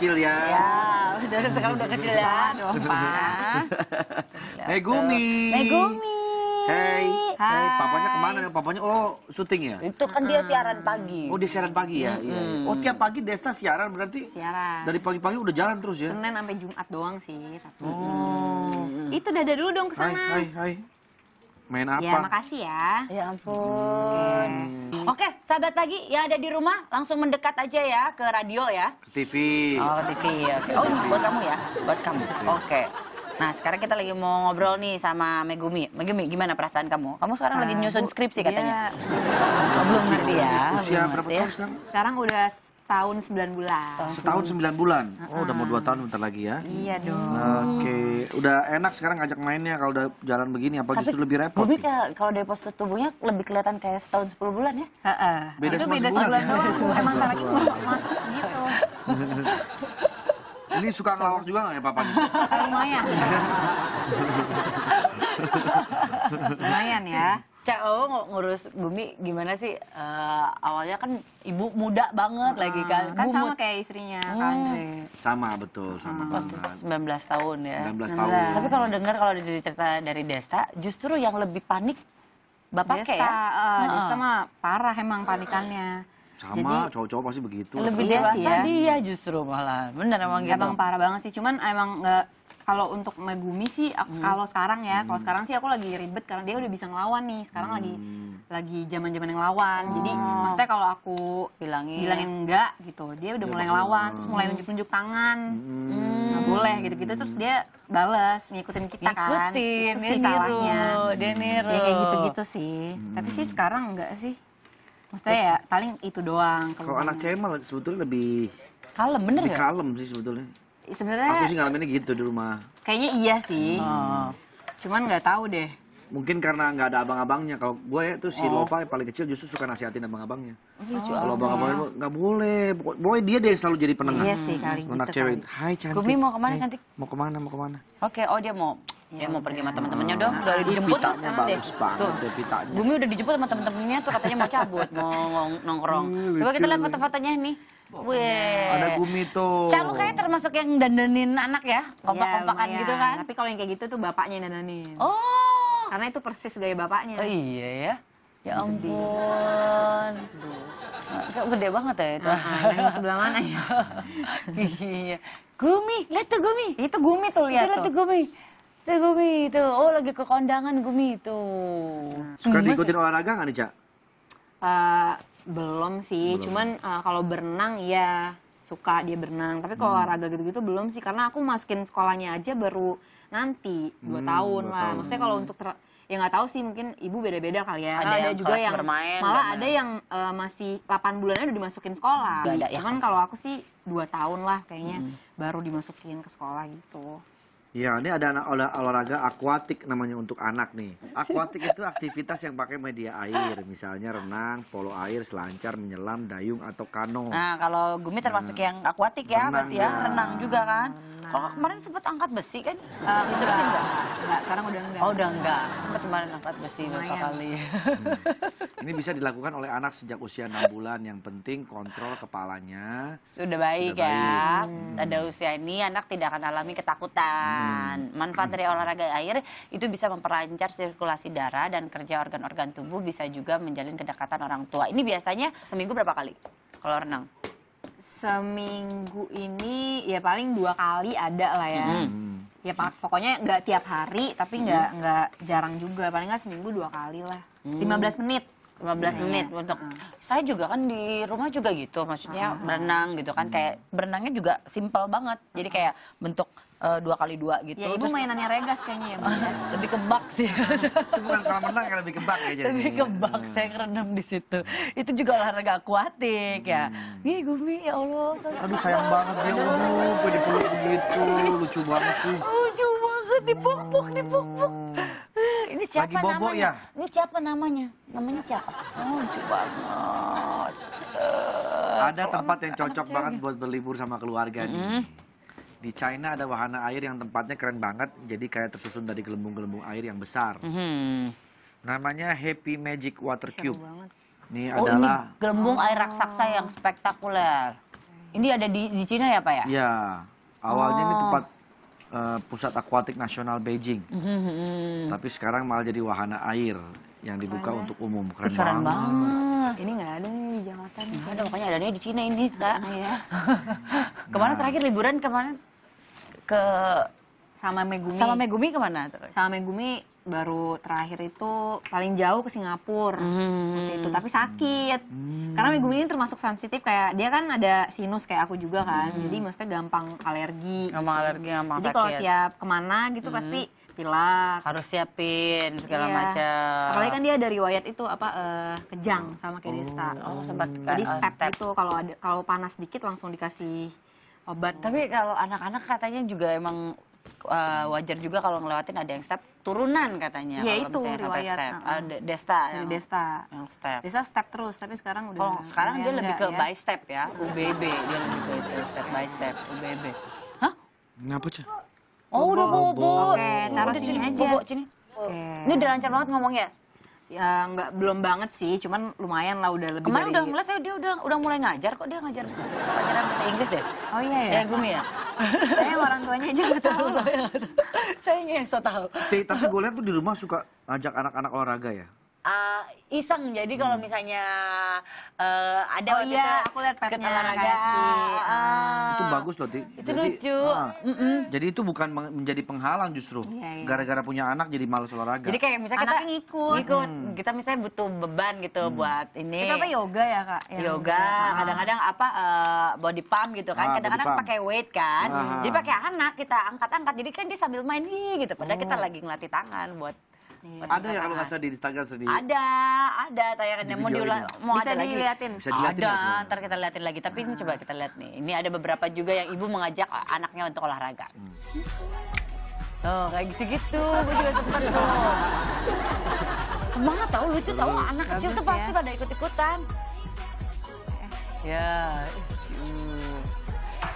kecil ya. Ya, udah sekarang udah kecil ya, dong, Pak. Megumi. Ya. Megumi. Hey, Hai. Hey, papanya kemana? Papanya oh syuting ya? Itu kan dia siaran pagi. Oh dia siaran pagi ya? Hmm. Oh tiap pagi Desta siaran berarti? Siaran. Dari pagi-pagi udah jalan terus ya? Senin sampai Jumat doang sih. Tapi. Oh. Hmm. Itu dada dulu dong kesana Hai, hai, hai main ya, apa. Ya, makasih ya. Ya ampun. Hmm. Oke, sahabat pagi yang ada di rumah langsung mendekat aja ya ke radio ya. Ke TV. Oh, ke TV ya. Okay. Oh, buat kamu ya. Buat kamu. Iya. Oke. Okay. Nah, sekarang kita lagi mau ngobrol nih sama Megumi. Megumi, gimana perasaan kamu? Kamu sekarang uh, lagi ah, nyusun skripsi katanya. Iya. Oh, belum ngerti ya. Usia belum berapa tahun ya. sekarang? Sekarang udah setahun sembilan bulan. Setahun sembilan bulan. Oh, udah mau dua tahun bentar lagi ya. Iya hmm. dong. Oke, okay. udah enak sekarang ngajak mainnya kalau udah jalan begini apa Tapi, justru lebih repot? Tapi kalau dari postur tubuhnya lebih kelihatan kayak setahun sepuluh bulan ya. Heeh. Beda Itu beda sebulan ya? Emang lagi masuk segitu. Ini suka ngelawak juga nggak ya papa? Lumayan. Lumayan ya. Cak COO ngurus Bumi gimana sih uh, awalnya kan ibu muda banget hmm. lagi kan ah, kan Bumut. sama kayak istrinya hmm. kan sama betul sama hmm. banget. 19 tahun ya 19 nah, tahun tapi kalau dengar kalau dari cerita dari Desta justru yang lebih panik Bapak ya? Desta, ya? Uh, Desta mah parah emang panikannya sama cowok-cowok pasti begitu lebih dewasa ya. dia justru malah bener emang hmm, gitu emang parah banget sih cuman emang nggak kalau untuk Megumi sih hmm. kalau sekarang ya kalau hmm. sekarang sih aku lagi ribet karena dia udah bisa ngelawan nih sekarang hmm. lagi lagi zaman zaman yang ngelawan oh. jadi ah. maksudnya kalau aku bilangin bilangin enggak gitu dia udah dia mulai ngelawan terus mulai nunjuk nunjuk tangan hmm. Hmm. boleh gitu gitu terus dia bales ngikutin kita ngikutin, kan ngikutin dia sih niru, salahnya dia niru. ya kayak gitu gitu sih hmm. tapi sih sekarang enggak sih Maksudnya ya paling itu doang. Kalau anak cewek malah sebetulnya lebih kalem bener lebih gak? kalem sih sebetulnya. Sebenarnya aku sih ngalaminnya gitu di rumah. Kayaknya iya sih. Hmm. Oh. Cuman nggak tahu deh. Mungkin karena nggak ada abang-abangnya. Kalau gue ya tuh si oh. Lova yang paling kecil justru suka nasihatin abang-abangnya. Oh, Kalau abang-abangnya nggak boleh. Pokoknya dia deh selalu jadi penengah. Iya sih kali. Hmm. Gitu anak gitu cewek. Kan. Hai cantik. Gumi mau kemana Hai, cantik? Mau kemana? Mau kemana? Oke, okay, oh dia mau Ya mau pergi sama teman-temannya hmm. dong, udah dijemput tuh sana Gumi udah dijemput sama teman-temannya tuh katanya mau cabut, mau nongkrong. Coba kita lihat foto-fotonya nih. Wih. Ada Gumi tuh. Canggu kayak termasuk yang dandanin anak ya, iya, kompak-kompakan ya, gitu kan. Tapi kalau yang kayak gitu tuh bapaknya yang dandanin. Oh. Karena itu persis gaya bapaknya. Oh iya ya. Ya ampun. Kok gede banget ya itu. Nah, yang sebelah mana ya? iya. Gumi, lihat tuh Gumi. Itu Gumi tuh lihat tuh. Lihat tuh Gumi. Tuh Gumi itu, oh lagi ke kondangan Gumi itu. Suka Gumi hmm. diikutin olahraga nggak nih Cak? Uh, belum sih, belum. cuman uh, kalau berenang ya suka dia berenang. Tapi kalau hmm. olahraga gitu-gitu belum sih, karena aku masukin sekolahnya aja baru nanti dua hmm, tahun lah. Tahun. Maksudnya kalau untuk yang nggak tahu sih mungkin ibu beda-beda kali ya. Ada, ada yang juga yang bermain, malah bener. ada yang uh, masih 8 bulannya udah dimasukin sekolah. Gak ada, ya. Cuman kalau aku sih dua tahun lah kayaknya hmm. baru dimasukin ke sekolah gitu. Ya, ini ada olah, olahraga akuatik namanya untuk anak nih. Akuatik itu aktivitas yang pakai media air, misalnya renang, polo air, selancar, menyelam, dayung atau kano. Nah, kalau Gumi termasuk nah, yang akuatik ya, berarti ya, ya. renang juga kan. Kalau kemarin sempat angkat besi kan? Uh, eh, enggak. enggak. enggak. Sekarang udah enggak. Oh, udah enggak. Sempat kemarin angkat besi beberapa kali. hmm. Ini bisa dilakukan oleh anak sejak usia 6 bulan. Yang penting kontrol kepalanya. Sudah baik Sudah ya. Baik. Hmm. usia ini anak tidak akan alami ketakutan. Hmm. Manfaat dari hmm. olahraga air itu bisa memperlancar sirkulasi darah dan kerja organ-organ tubuh bisa juga menjalin kedekatan orang tua. Ini biasanya seminggu berapa kali kalau renang? seminggu ini ya paling dua kali ada lah ya. Hmm. Ya pokoknya nggak tiap hari, tapi mm-hmm. nggak hmm. nggak jarang juga. Paling nggak seminggu dua kali lah. Hmm. 15 menit. 15 belas hmm. menit untuk hmm. saya juga kan di rumah juga gitu maksudnya hmm. berenang gitu kan kayak berenangnya juga simpel banget jadi kayak bentuk Eh, dua kali dua gitu. Ya, ibu Terus, mainannya regas kayaknya ya, Bu. Ya. lebih kebak sih. itu bukan menang kan lebih kebak ya jadi. Lebih ya. kebak, hmm. saya ngerenam di situ. Itu juga olahraga akuatik ya. Hmm. Ih, Gumi, ya Allah. Sosial. Aduh, sayang banget dia, ya, Gumi. Gue dipeluk begitu, lucu banget sih. Lucu banget, dipuk-puk, hmm. dipuk-puk. Ini siapa Lagi bobo namanya? ya? Ini siapa namanya? Namanya siapa? Oh, lucu banget. Ada tempat yang cocok banget gitu. buat berlibur sama keluarga mm -hmm. nih di China ada wahana air yang tempatnya keren banget jadi kayak tersusun dari gelembung-gelembung air yang besar hmm. namanya Happy Magic Water Cube ini oh, adalah ini gelembung air raksasa yang spektakuler ini ada di, di China ya pak ya ya awalnya oh. ini tempat uh, pusat akuatik nasional Beijing hmm. tapi sekarang malah jadi wahana air yang dibuka keren, untuk umum keren, keren banget. banget. Ini nggak ada nih di Jakarta. Nggak ada makanya adanya di China ini kak. Iya. kemana nah. terakhir liburan kemana? ke sama Megumi. Sama Megumi kemana? Sama Megumi baru terakhir itu paling jauh ke Singapura hmm. itu tapi sakit hmm. karena Megumi ini termasuk sensitif kayak dia kan ada sinus kayak aku juga kan hmm. jadi maksudnya gampang alergi gampang gitu. alergi gampang jadi kalau tiap kemana gitu hmm. pasti pilak harus siapin segala iya. macam apalagi kan dia ada riwayat itu apa uh, kejang sama kayak oh, oh sempat hmm. jadi eh, step, step itu kalau ada kalau panas dikit langsung dikasih obat tapi kalau anak-anak katanya juga emang uh, wajar juga kalau ngelewatin ada yang step turunan katanya ya kalau itu misalnya sampai step uh, desta iya, yang, desta yang step bisa step terus tapi sekarang udah oh, sekarang dia lebih ke ya. by step ya UBB dia lebih ke itu step by step UBB hah ngapa sih? oh udah bobo. oke taruh sini aja Bobo sini Oke, ini udah lancar banget ngomongnya ya nggak belum banget sih cuman lumayan lah udah lebih kemarin dari... udah ngeliat eh, dia udah udah mulai ngajar kok dia ngajar pelajaran bahasa Inggris deh oh iya ya, ya gue ya saya orang tuanya aja nggak tahu saya nggak so tahu tapi gue lihat tuh di rumah suka ngajak anak-anak olahraga ya uh, iseng jadi kalau hmm. misalnya uh, ada oh, iya, kita, aku lihat petnya, uh, itu bagus loh itu jadi, lucu uh, mm -mm. jadi itu bukan menjadi penghalang justru iya, iya. gara-gara yeah, yeah. punya anak jadi malas olahraga jadi kayak misalnya kita ngikut ngikut hmm. kita misalnya butuh beban gitu hmm. buat ini itu apa yoga ya kak yoga gitu ya. Ah. kadang-kadang ah. apa uh, body pump gitu kan kadang-kadang ah, pakai weight kan ah. jadi pakai anak kita angkat-angkat jadi kan dia sambil main nih gitu padahal oh. kita lagi ngelatih tangan buat Iya. Ada yang kalau nggak di Instagram sendiri. Ada, ada tayangannya mau diulang, mau bisa ada dilihatin. Lagi. Bisa dilihatin. Ada, ya, ntar kita liatin lagi. Tapi ini ah. coba kita lihat nih. Ini ada beberapa juga yang ibu mengajak anaknya untuk olahraga. Hmm. Oh, kayak gitu-gitu. Gue juga sempet tuh. Semangat tau, lucu tau. Anak Bagus kecil tuh pasti ya. pada ikut-ikutan. Ya, lucu.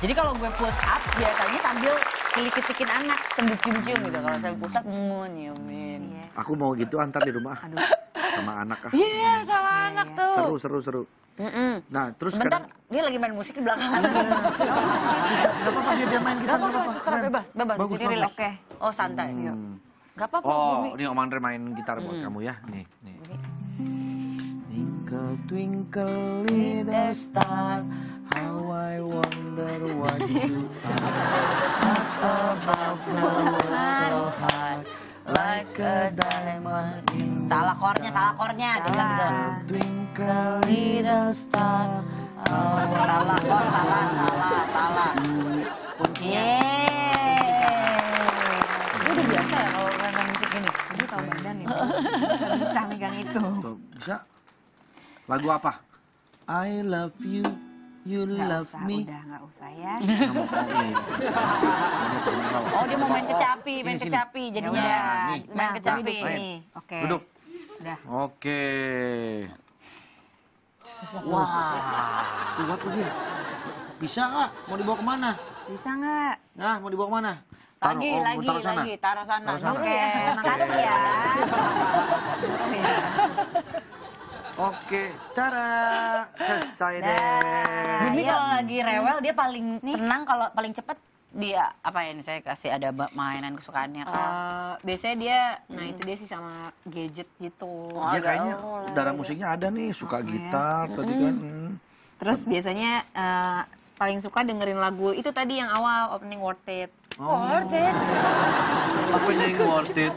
Jadi kalau gue push up biasanya sambil Ngelicik-licikin anak, kan cium-cium gitu. Kalau saya pusat, mun, nyiumin. Iya. Aku mau gitu antar di rumah. Aduh. Sama anak kah? Iya, yeah, sama yeah, anak yeah. tuh. Seru, seru, seru. Mm -mm. Nah, terus Bentar, kadang... dia lagi main musik di belakang. Gak apa-apa dia main gitu Gak apa-apa, terserah bebas. Bebas, bagus, sendiri oke. Okay. Oh, santai. Hmm. Gak apa-apa. Oh, Bumi. ini Om Andre main gitar buat mm. kamu ya. Nih, nih. Twinkle, twinkle, little star, how I wonder what you are. Up above the world so high, like a diamond in Salah chordnya, salah chordnya. Salah. Gitu. Twinkle, little star, how I salah chord, salah, salah, salah. Kuncinya. udah biasa ya kalau main musik ini. Gue tau ya. Bisa megang itu. Bisa. Lagu apa? I love you, you gak love usah, me. Udah nggak usah ya. Iya, iya. oh dia mau main kecapi, main sini, kecapi jadinya. Ya, nih. Main nah, kecapi. Sini. Oke. Okay. Duduk. Udah. Oke. Wah. kuat tuh dia. Bisa nggak? Mau dibawa kemana? Bisa nggak? Nah, mau dibawa kemana? lagi, oh, lagi, taruh sana. lagi, taruh sana. Taruh sana. Oke, okay. okay. makasih ya. Oh, iya. Oke, cara selesai deh. Bumi ya. kalau lagi rewel dia paling Nih. tenang kalau paling cepat dia apa ya ini saya kasih ada mainan kesukaannya kan? Uh, biasanya dia nah hmm. nah itu dia sih sama gadget gitu. Oh, dia kayaknya oh, darah musiknya ada nih suka okay. Oh, iya. gitar, ya. berarti kan. Terus biasanya uh, paling suka dengerin lagu itu tadi yang awal opening worth it. Oh. Worth it. Opening worth it.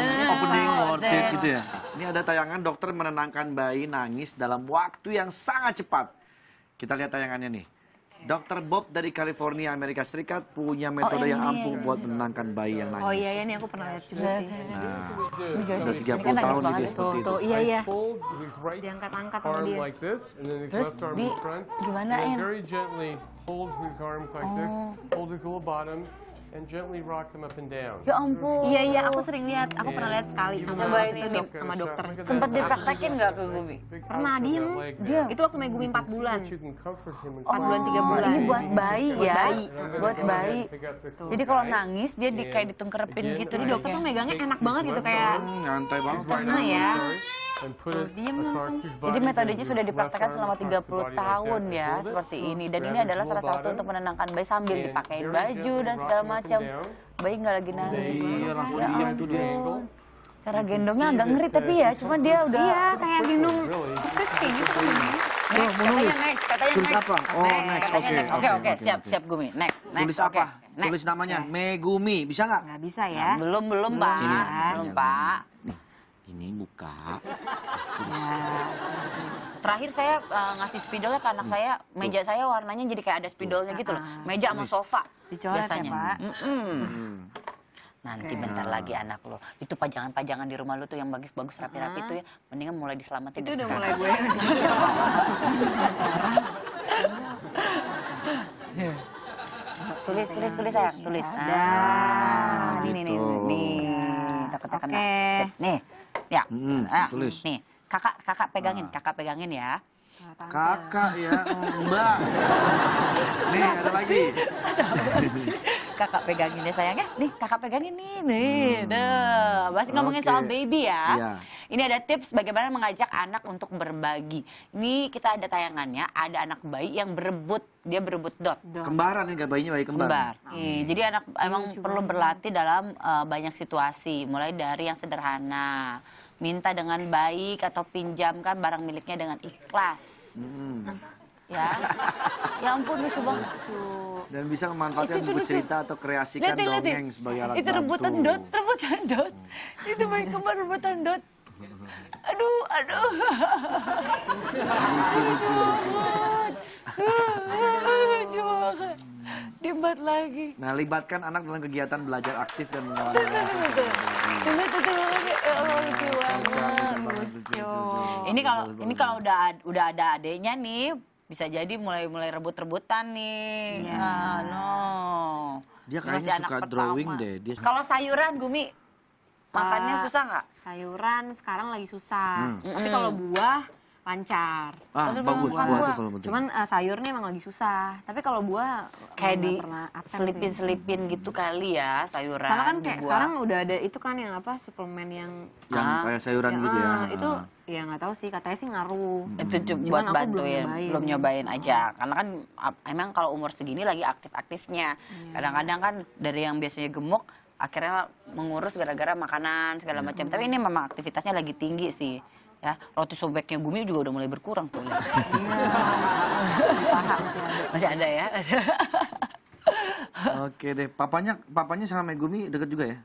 Eh, Opening worth it gitu ya. Ini ada tayangan dokter menenangkan bayi nangis dalam waktu yang sangat cepat. Kita lihat tayangannya nih. Dokter Bob dari California, Amerika Serikat punya oh, metode oh, yang ampuh ya. buat menenangkan bayi yang nangis. Oh iya, iya ini aku pernah lihat juga nah. sih. Nah, sudah 30 ini kan tahun ini seperti itu. Iya, iya. Diangkat-angkat sama dia. Terus di, gimana, En? Oh. hold his bottom, and gently rock them up and down. Ya ampun. Iya iya, aku sering lihat. Aku pernah lihat sekali sama Coba ini sama dokter. Sempet dipraktekin nggak ke Gumi? Pernah diem. Dia. Itu waktu Megumi empat bulan. empat bulan tiga bulan. Ini iya, buat bayi ya. Buat bayi. Jadi kalau nangis dia di, kayak ditengkerepin gitu. Jadi dokter tuh megangnya enak banget gitu kayak nyantai banget. Karena ya. Jadi nah, metodenya sudah dipraktekkan selama 30 tahun ya seperti ini dan ini adalah salah satu untuk menenangkan bayi sambil dipakai baju dan segala macam. Bayi nggak lagi nangis. Ya langsung cara gendongnya agak ngeri tapi ya cuma dia udah iya kayak minum oh, Next, katanya next, katanya next. apa? Oh, next. next. Oke, Okay, oke, oke. Siap, siap Gumi. Next, next. Tulis apa? Next. Tulis namanya yeah. Megumi. Bisa nggak? Nggak bisa ya. Nah, Belum, belum, Pak. Belum, Pak ini buka. Nah, terakhir saya uh, ngasih spidolnya ke anak hmm. saya, meja saya warnanya jadi kayak ada spidolnya gitu loh. Ah. Meja sama sofa ya, biasanya. Hmm. Nanti okay. bentar nah. lagi anak lo. Itu pajangan-pajangan di rumah lo tuh yang bagus-bagus ah. rapi-rapi tuh ya. Mendingan mulai diselamatin. Itu udah sekarang. mulai ya? gue. tulis, tulis, tulis sayang, tulis. Ah, gitu. Nih, nih, nih. Takut-takut. Nih. Ya. Hmm, nah, tulis. Nih, kakak kakak pegangin, ah. kakak pegangin ya. Kakak ya, oh, Mbak. nih, ada lagi. kakak pegangin ya sayangnya. Nih, kakak pegangin nih, nih. Hmm. Wow, masih ngomongin okay. soal baby ya. Yeah. Ini ada tips bagaimana mengajak anak untuk berbagi. Ini kita ada tayangannya, ada anak bayi yang berebut, dia berebut dot. Kembaran ya bayinya bayi kembar. kembar. Oh. Iya, jadi anak emang ya, perlu berlatih dalam uh, banyak situasi, mulai dari yang sederhana, minta dengan baik atau pinjamkan barang miliknya dengan ikhlas. Hmm ya. ya ampun lucu banget Dan bisa memanfaatkan buku cerita atau kreasikan lihat, dongeng sebagai alat Itu rebutan bantu. dot, rebutan dot. Itu main kembar rebutan dot. Aduh, aduh. lucu, lucu banget. lucu banget. Dibat lagi. Nah, libatkan anak dalam kegiatan belajar aktif dan mengelola. Betul, betul, oh, lucu banget. Ini kalau ini kalau udah udah ada adiknya nih bisa jadi mulai mulai rebut-rebutan nih. Hmm. Ya, no. Dia kayaknya suka anak drawing pertama. deh. Dia... Kalau sayuran Gumi makannya uh, susah nggak? Sayuran sekarang lagi susah. Hmm. Tapi kalau buah lancar. Ah, bagus buah, buah. kalau Cuman uh, sayurnya emang lagi susah. Tapi kalau buah eh, kayak di selipin-selipin hmm. gitu kali ya sayuran. Sama kan kayak buah. sekarang udah ada itu kan yang apa suplemen yang yang ah, kayak sayuran yang, gitu ya. Ah, itu ah ya nggak tahu sih katanya sih ngaruh hmm. itu buat Cuman bantuin belum ya, nyobain. belum nyobain aja oh. karena kan emang kalau umur segini lagi aktif-aktifnya kadang iya. kadang-kadang kan dari yang biasanya gemuk akhirnya mengurus gara-gara makanan segala iya. macam hmm. tapi ini memang aktivitasnya lagi tinggi sih ya roti sobeknya Bumi juga udah mulai berkurang tuh ya. paham masih ada ya oke deh papanya papanya sama Megumi deket juga ya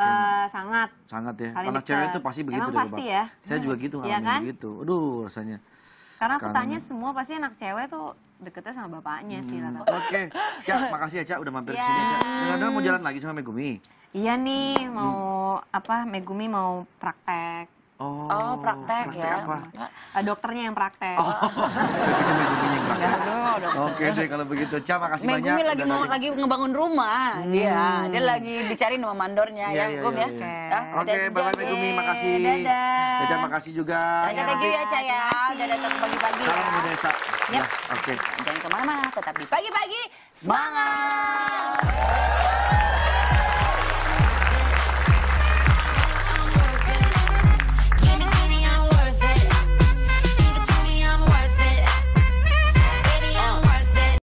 Eh, sangat. Sangat ya. Anak cewek itu pasti begitu Emang pasti ya. Saya juga iya gitu ya kan? gitu. Aduh rasanya. Karena aku tanya semua pasti anak cewek tuh deketnya sama bapaknya hmm. sih Oke, okay. Cak, makasih ya Cak udah mampir yeah. ke sini Cak. Nggak ada mau jalan lagi sama Megumi? Iya nih, hmm. mau hmm. apa Megumi mau praktek Oh, oh praktek, praktek ya. Apa? Eh, dokternya yang praktek. Oh, oh. yang praktek. Oke deh kalau begitu. Ca, makasih Megumi banyak. Megumi lagi mau lagi ngebangun rumah. Hmm. Iya, hmm. dia lagi dicari sama mandornya iya, ya, iya, iya, ya, Gum ya. Eh, oke, bye-bye Megumi, makasih. Dadah. Caca makasih juga. Dadah, thank you ya, Ca ya. Udah datang pagi-pagi ya. Salam desa. Ya. ya, oke. Jangan kemana-mana, tetap di pagi-pagi. Semangat!